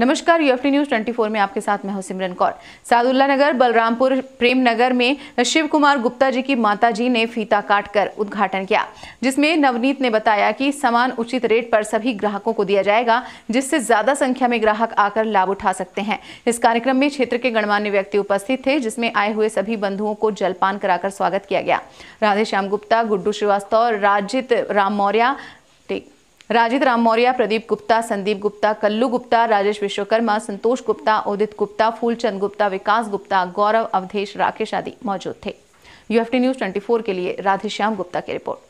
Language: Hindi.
नमस्कार यूएफटी न्यूज 24 में आपके साथ मैं हूं सिमरन कौर सादुल्ला नगर बलरामपुर प्रेम नगर में शिव कुमार गुप्ता जी की माता जी ने फीता काटकर उद्घाटन किया जिसमें नवनीत ने बताया कि समान उचित रेट पर सभी ग्राहकों को दिया जाएगा जिससे ज्यादा संख्या में ग्राहक आकर लाभ उठा सकते हैं इस कार्यक्रम में क्षेत्र के गणमान्य व्यक्ति उपस्थित थे जिसमें आए हुए सभी बंधुओं को जलपान कराकर स्वागत किया गया राधेश्याम गुप्ता गुड्डू श्रीवास्तव राजित राम मौर्य राजित राम मौर्य प्रदीप गुप्ता संदीप गुप्ता कल्लू गुप्ता राजेश विश्वकर्मा संतोष गुप्ता उदित गुप्ता फूलचंद गुप्ता विकास गुप्ता गौरव अवधेश राकेश आदि मौजूद थे यूएफटी न्यूज 24 के लिए राधेश्याम गुप्ता की रिपोर्ट